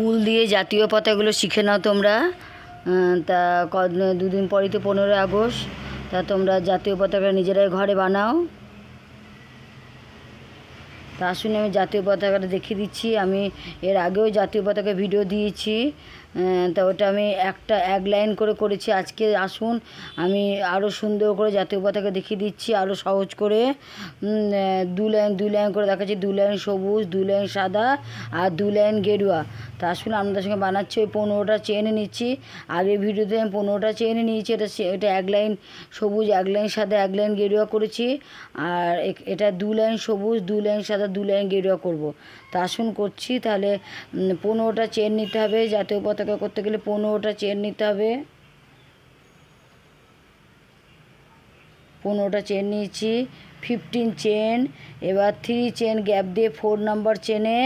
উল দিয়ে জাতীয় পতাকাগুলো শিখে নাও তোমরা তা দুদিন পরই তো পনেরোই আগস্ট তা তোমরা জাতীয় পতাকা নিজেরাই ঘরে বানাও তা আসুন আমি জাতীয় পতাকাটা দেখিয়ে দিচ্ছি আমি এর আগেও জাতীয় পতাকা ভিডিও দিয়েছি হ্যাঁ, তা ওটা আমি একটা এক লাইন করে করেছি আজকে আসুন আমি আরও সুন্দর করে জাতীয় পতাকা দেখিয়ে দিচ্ছি আরও সহজ করে দু লাইন দু লাইন করে দেখাচ্ছি দু লাইন সবুজ দু লাইন সাদা আর দু লাইন গেরুয়া তা আসুন আপনাদের সঙ্গে বানাচ্ছি ওই পনেরোটা চেনে নিচ্ছি আগের ভিডিওতে আমি পনেরোটা চেনে নিয়েছি এটা এটা এক লাইন সবুজ এক লাইন সাদা এক লাইন গেরুয়া করেছি আর এটা দু লাইন সবুজ দু লাইন সাদা দু লাইন গেরুয়া করব তা আসুন করছি তাহলে পনেরোটা চেন নিতে হবে জাতীয় পতাকা থেকে করতে গেলে পনেরোটা চেন নিতে হবে পনেরোটা চেন নিয়েছি ফিফটিন চেন এবার থ্রি চেন গ্যাপ দিয়ে ফোর নাম্বার চেনে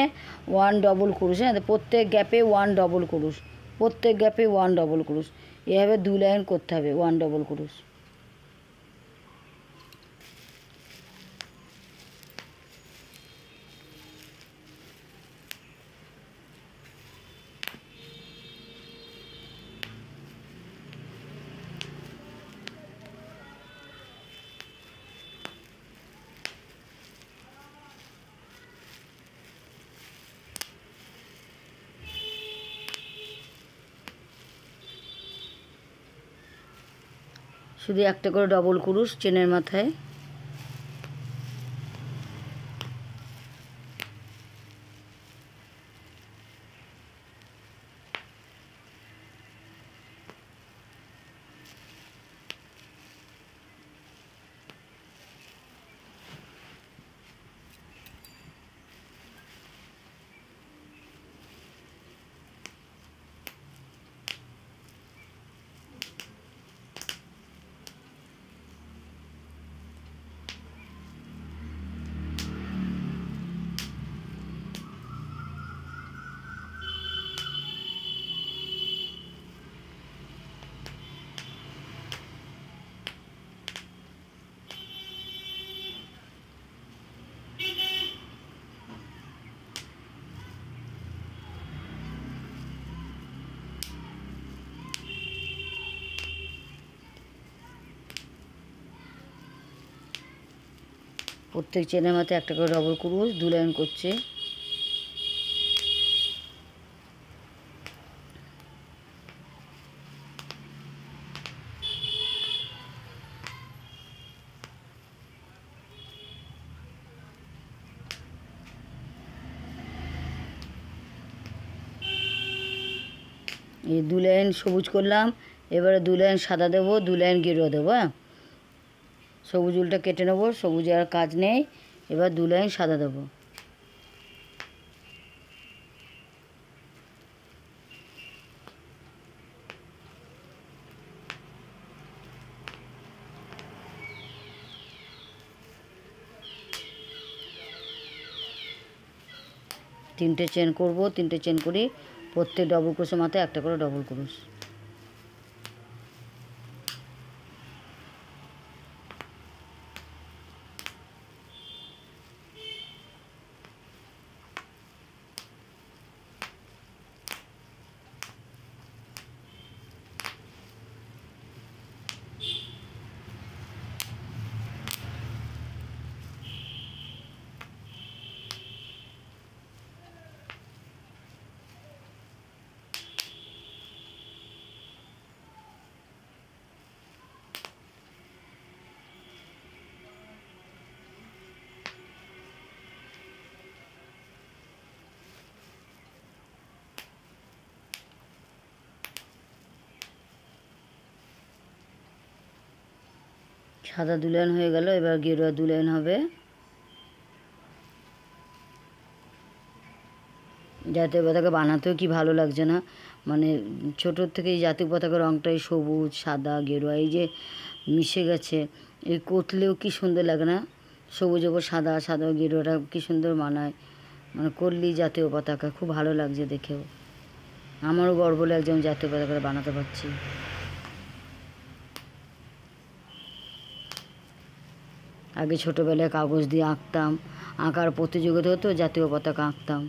ওয়ান ডবল করুস হ্যাঁ প্রত্যেক গ্যাপে ওয়ান ডবল করুস প্রত্যেক গ্যাপে ওয়ান ডবল করুস এভাবে দু লাইন করতে হবে ওয়ান ডবল করুস শুধু একটা করে ডবল কুরুশ চেনের মাথায় প্রত্যেক চেনের মাথায় একটা করে ডবল ক্রোশ দু লাইন করছে এই দু লাইন সবুজ করলাম এবারে দু লাইন সাদা দেবো দু লাইন গেরুয়া দেবো হ্যাঁ সবুজ উলটা কেটে নেবো সবুজে আর কাজ নেই এবার দু লাইন সাদা দেবো তিনটে চেন করব তিনটে চেন করে প্রত্যেক ডবল ক্রোশে মাথায় একটা করে ডবল ক্রোশ সাদা দুলাইন হয়ে গেল এবার গেরুয়া দুলাইন হবে জাতীয় পতাকা বানাতেও কি ভালো লাগছে না মানে ছোটোর থেকে এই জাতীয় পতাকার রঙটাই সবুজ সাদা গেরুয়া এই যে মিশে গেছে এই করলেও কি সুন্দর লাগে না সবুজ ওপর সাদা সাদা গেরুয়াটা কী সুন্দর মানায় মানে করলি জাতীয় পতাকা খুব ভালো লাগছে দেখেও আমারও গর্ব লাগছে আমি জাতীয় পতাকাটা বানাতে পারছি আগে ছোটোবেলায় কাগজ দিয়ে আঁকতাম আঁকার প্রতিযোগিতা হতো জাতীয় পতাকা আঁকতাম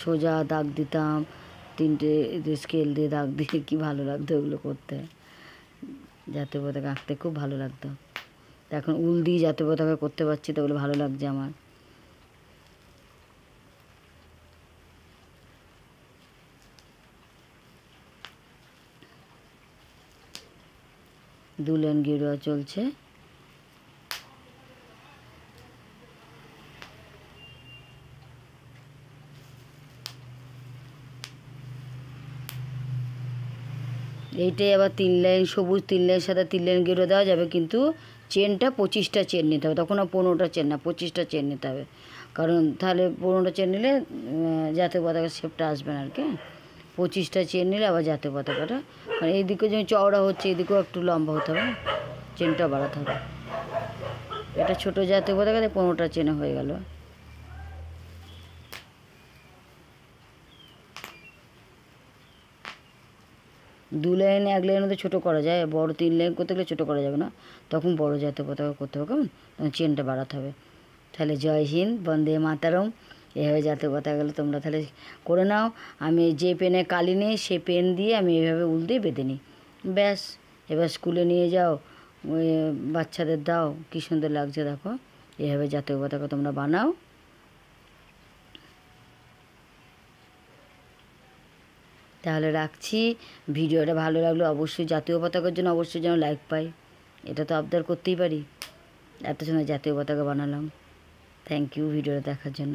সোজা দাগ দিতাম তিনটে স্কেল দিয়ে দাগ দিয়ে কী ভালো লাগতো ওগুলো করতে জাতীয় পতাকা আঁকতে খুব ভালো লাগতো এখন উল দিয়ে জাতীয় পতাকা করতে পারছি তো ওগুলো ভালো লাগছে আমার দুলেন গেরুয়া চলছে এইটাই আবার তিন লাইন সবুজ তিন লাইন সাদা তিন লাইন গেরো দেওয়া যাবে কিন্তু চেনটা পঁচিশটা চেন নিতে হবে তখন আর পনেরোটা চেন না পঁচিশটা চেন নিতে হবে কারণ তাহলে পনেরোটা চেন নিলে জাতীয় পতাকার শেপটা আসবে না আর কি পঁচিশটা চেন নিলে আবার জাতীয় পতাকাটা এই মানে এইদিকে যেমন চওড়া হচ্ছে এদিকেও একটু লম্বা হতে হবে চেনটা বাড়াতে হবে এটা ছোটো জাতীয় পতাকাতে পনেরোটা চেনে হয়ে গেল দু লাইন এক লাইনের মধ্যে ছোটো করা যায় বড় তিন লাইন করতে গেলে ছোটো করা যাবে না তখন বড় যাতে পতাকা করতে হবে কেমন তখন মানে চেনটা বাড়াতে হবে তাহলে জয় হিন্দ বন্দে মাতারম এভাবে যাতে কথা গেলে তোমরা তাহলে করে নাও আমি যে পেনে কালি নিই সে পেন দিয়ে আমি এভাবে উল্টে বেঁধে নিই ব্যাস এবার স্কুলে নিয়ে যাও বাচ্চাদের দাও কী সুন্দর লাগছে দেখো এভাবে জাতীয় পতাকা তোমরা বানাও তাহলে রাখছি ভিডিওটা ভালো লাগলো অবশ্যই জাতীয় পতাকার জন্য অবশ্যই যেন লাইক পাই এটা তো আবদার করতেই পারি এত সময় জাতীয় পতাকা বানালাম থ্যাংক ইউ ভিডিওটা দেখার জন্য